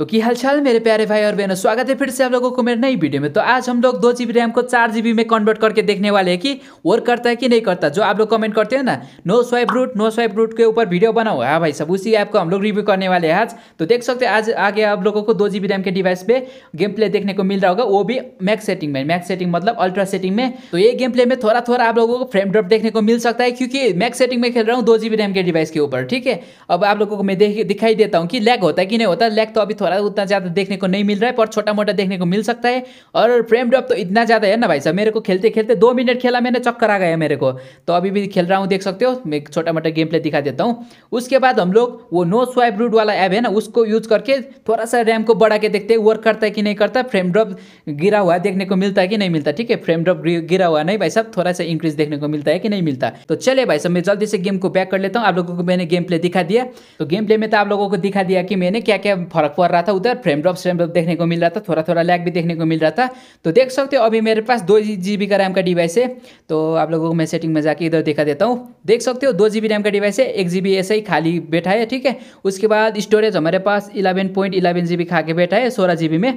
तो की हालचाल मेरे प्यारे भाई और बहनों स्वागत है फिर से आप लोगों को मेरे नई वीडियो में तो आज हम लोग दो जीबी रैम को चार जीबी में कन्वर्ट करके देखने वाले हैं कि वर्क करता है कि नहीं करता जो आप लोग कमेंट करते हो ना no swipe root no swipe root के ऊपर वीडियो बना हुआ है भाई सब उसी ऐप को हम लोग रिव्यू करने वाले हैं आज तो देख सकते आज आगे आप लोगों को दो बी रैम के डिवाइस पे गेम प्ले देखने को मिल रहा होगा वो भी मैक्स सेटिंग में मैक्स सेटिंग मतलब अल्ट्रा सेटिंग में तो ये गेम प्ले में थोड़ा थोड़ा आप लोगों को फ्रेम ड्रॉप देखने को मिल सकता है क्योंकि मैक्स सेटिंग में खेल रहा हूँ दो बी रैम के डिवाइस के ऊपर ठीक है अब आप लोगों को मैं दिखाई देता हूँ कि लैग होता है कि नहीं होता लैग तो अभी थोड़ा भला उतना ज़्यादा देखने को नहीं मिल रहा है पर छोटा मोटा देखने को मिल सकता है और फ्रेम ड्रॉप तो इतना ज़्यादा है ना भाई साहब मेरे को खेलते खेलते दो मिनट खेला मैंने चक्कर आ गया मेरे को तो अभी भी खेल रहा हूँ देख सकते हो मैं छोटा मोटा गेम प्ले दिखा देता हूँ उसके बाद हम लोग वो नो स्वाइप रूट वाला ऐप है ना उसको यूज़ करके थोड़ा सा रैम को बढ़ा के देखते हैं वर्क करता है कि नहीं करता फ्रेम ड्रॉप गिरा हुआ देखने को मिलता है कि नहीं मिलता ठीक है फ्रेम ड्रॉप गिरा हुआ नहीं भाई साहब थोड़ा सा इंक्रीज देखने को मिलता है कि नहीं मिलता तो चले भाई साहब मैं जल्दी से गेम को बैक कर लेता हूँ आप लोगों को मैंने गेम प्ले दिखा दिया तो गेम प्ले में तो आप लोगों को दिखा दिया कि मैंने क्या क्या फर्क पड़ रहा रहा था उधर फ्रेम ड्रॉप फ्रेम ड्रॉप देखने को मिल रहा था थोड़ा थोड़ा लैग भी देखने को मिल रहा था तो देख सकते हो अभी मेरे पास दो जी का रैम का डिवाइस है तो आप लोगों को मैं सेटिंग में जाके इधर दिखा देता हूँ देख सकते हो दो जी रैम का डिवाइस है एक जी ऐसे ही खाली बैठा है ठीक है उसके बाद स्टोरेज हमारे पास इलेवन पॉइंट इलेवन जी खा के बैठा है सोलह जी में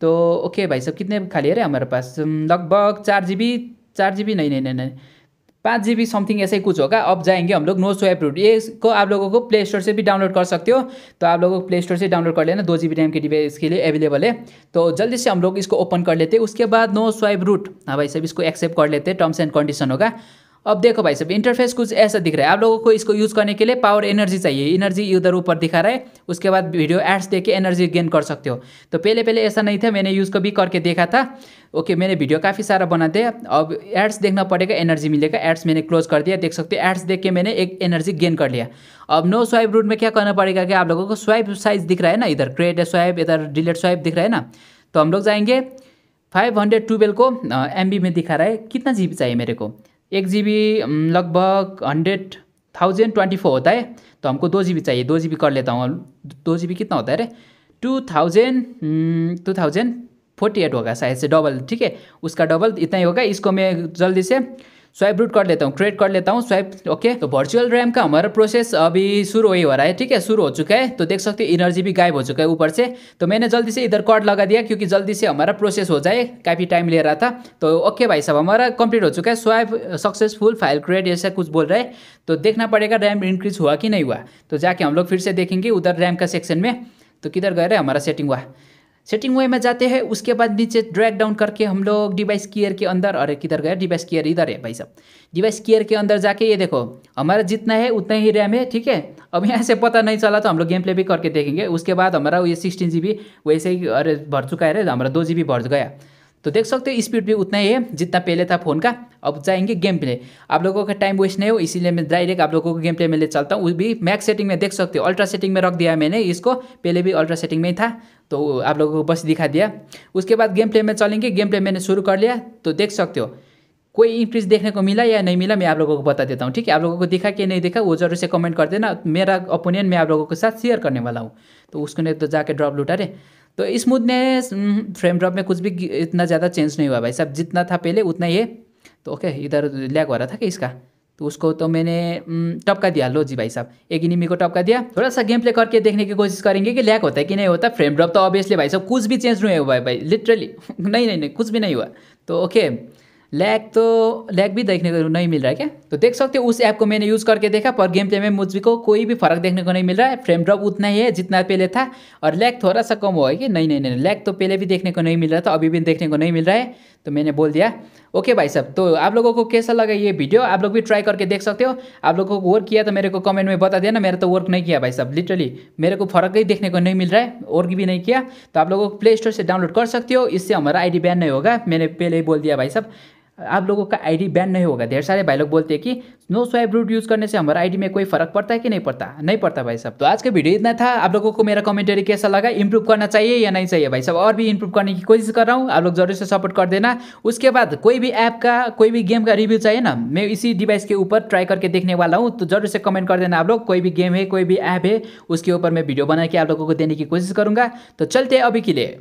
तो ओके भाई सब कितने खाली है रे हमारे पास लगभग चार जी बी चार जी बी नहीं नहीं नहीं नहीं पाँच जी बी समथिंग ऐसे कुछ होगा अब जाएंगे हम लोग नो सो रूट ये को आप लोगों को प्ले स्टोर से भी डाउनलोड कर सकते हो तो आप लोगों को प्ले स्टोर से डाउनलोड कर लेना दो जी बी रैम की डिवाइस के लिए अवेलेबल है तो जल्दी से हम लोग इसको ओपन कर लेते उसके बाद नो स्वाइप रूट हाँ भाई सब इसको एक्सेप्ट कर लेते टर्म्स एंड कंडीशन होगा अब देखो भाई साहब इंटरफेस कुछ ऐसा दिख रहा है आप लोगों को इसको यूज़ करने के लिए पावर एनर्जी चाहिए एनर्जी इधर ऊपर दिखा रहा है उसके बाद वीडियो एड्स देख के एनर्जी गेन कर सकते हो तो पहले पहले ऐसा नहीं था मैंने यूज़ कभी करके देखा था ओके मैंने वीडियो काफ़ी सारा बना दिया अब एड्स देखना पड़ेगा एनर्जी मिलेगा एड्स मैंने क्लोज कर दिया देख सकते हो एड्स देख के मैंने एक एनर्जी गेन कर लिया अब नो स्वाइप रूट में क्या करना पड़ेगा कि आप लोगों को स्वाइप साइज दिख रहा है ना इधर क्रेड स्वाइप इधर डिलेट स्वाइप दिख रहा है ना तो हम लोग जाएंगे फाइव हंड्रेड ट्वेल्व को एम में दिखा रहा है कितना जी चाहिए मेरे को एक जी लगभग हंड्रेड थाउजेंड ट्वेंटी फोर होता है तो हमको दो जी चाहिए दो जी कर लेता हूँ दो जी कितना होता है अरे two thousand two thousand forty eight होगा शायद से डबल ठीक है उसका डबल इतना ही होगा इसको मैं जल्दी से स्वाइप रूट कर लेता हूँ क्रिएट कर लेता हूँ स्वाइप ओके तो वर्चुअल रैम का हमारा प्रोसेस अभी शुरू ही हो रहा है ठीक है शुरू हो चुका है तो देख सकते हो एनर्जी भी गायब हो चुका है ऊपर से तो मैंने जल्दी से इधर कॉर्ड लगा दिया क्योंकि जल्दी से हमारा प्रोसेस हो जाए काफ़ी टाइम ले रहा था तो ओके भाई साहब हमारा कंप्लीट हो चुका है स्वाइप सक्सेसफुल फाइल क्रिएट ऐसा कुछ बोल रहा है तो देखना पड़ेगा रैम इंक्रीज हुआ कि नहीं हुआ तो जाके हम लोग फिर से देखेंगे उधर रैम का सेक्शन में तो किधर गए रहे हमारा सेटिंग हुआ सेटिंग वे में जाते हैं उसके बाद नीचे ड्रैग डाउन करके हम लोग डिवाइस कीयर के अंदर अरे किधर गया डिवाइस कीयर इधर है भाई साहब डिवाइस कीयर के अंदर जाके ये देखो हमारा जितना है उतना ही रैम है ठीक है अब यहाँ से पता नहीं चला तो हम लोग गेम प्ले भी करके देखेंगे उसके बाद हमारा ये सिक्सटीन जी बी वैसे ही अरे भर चुका है रे हमारा दो जी बी भर गया तो देख सकते हो स्पीड भी उतना ही है जितना पहले था फ़ोन का अब जाएंगे गेम प्ले आप लोगों का टाइम वेस्ट नहीं हो इसीलिए मैं डायरेक्ट आप लोगों को गेम प्ले में ले चलता हूँ भी मैक्स सेटिंग में देख सकते हो अल्ट्रा सेटिंग में रख दिया मैंने इसको पहले भी अल्ट्रा सेटिंग में ही था तो आप लोगों को बस दिखा दिया उसके बाद गेम प्ले में चलेंगे गेम प्ले मैंने शुरू कर लिया तो देख सकते हो कोई इंक्रीज देखने को मिला या नहीं मिला मैं आप लोगों को बता देता हूँ ठीक है आप लोगों को दिखा कि नहीं दिखा वो जरूर से कमेंट कर देना मेरा ओपिनियन मैं आप लोगों के साथ शेयर करने वाला हूँ तो उसको नहीं तो जाके ड्रॉप लुटा रहे तो इस ने फ्रेम हम्म, ड्रॉप में कुछ भी इतना ज़्यादा चेंज नहीं हुआ भाई साहब जितना था पहले उतना ही है तो ओके इधर लैग हो रहा था कि इसका तो उसको तो मैंने टपका हम्म, दिया लो जी भाई साहब एक इनिमी को टपका दिया थोड़ा सा गेम प्ले करके देखने की कोशिश करेंगे कि लैक होता है कि नहीं होता फ्रेम ड्रॉप तो ऑब्वियसली भाई साहब कुछ भी चेंज नहीं हुआ भाई लिटरली नहीं नहीं नहीं कुछ भी नहीं हुआ तो ओके लैग तो लैग भी देखने को नहीं मिल रहा है क्या तो देख सकते हो उस ऐप को मैंने यूज़ करके देखा पर गेम प्ले में को कोई भी फर्क देखने को नहीं मिल रहा है फ्रेम ड्रॉप उतना ही है जितना पहले था और लैग थोड़ा सा कम हुआ है कि नहीं नहीं नहीं नहीं लैग तो पहले भी देखने को नहीं मिल रहा था अभी भी देखने को नहीं मिल रहा है तो मैंने बोल दिया ओके भाई साहब तो आप लोगों को कैसा लगा ये वीडियो आप लोग भी ट्राई करके देख सकते हो आप लोगों को वर्क किया तो मेरे को कमेंट में बता देना मेरा तो वर्क नहीं किया भाई साहब लिटरली मेरे को फर्क ही देखने को नहीं मिल रहा है वर्क भी नहीं किया तो आप लोगों को प्ले स्टोर से डाउनलोड कर सकते हो इससे हमारा डी बैन नहीं होगा मैंने पहले ही बोल दिया भाई साहब आप लोगों का आईडी बैन नहीं होगा ढेर सारे भाई लोग बोलते हैं कि नो स्वाइप रूट यूज़ करने से हमारा आईडी में कोई फर्क पड़ता है कि नहीं पड़ता नहीं पड़ता भाई साहब तो आज का वीडियो इतना था आप लोगों को मेरा कमेंटरी कैसा लगा इंप्रूव करना चाहिए या नहीं चाहिए भाई साहब और भी इंप्रूव करने की कोशिश कर रहा हूँ आप लोग जरूर से सपोर्ट कर देना उसके बाद कोई भी ऐप का कोई भी गेम का रिव्यू चाहिए ना मैं इसी डिवाइस के ऊपर ट्राई करके देखने वाला हूँ तो जरूर से कमेंट कर देना आप लोग कोई भी गेम है कोई भी ऐप है उसके ऊपर मैं वीडियो बना के आप लोगों को देने की कोशिश करूँगा तो चलते अभी के लिए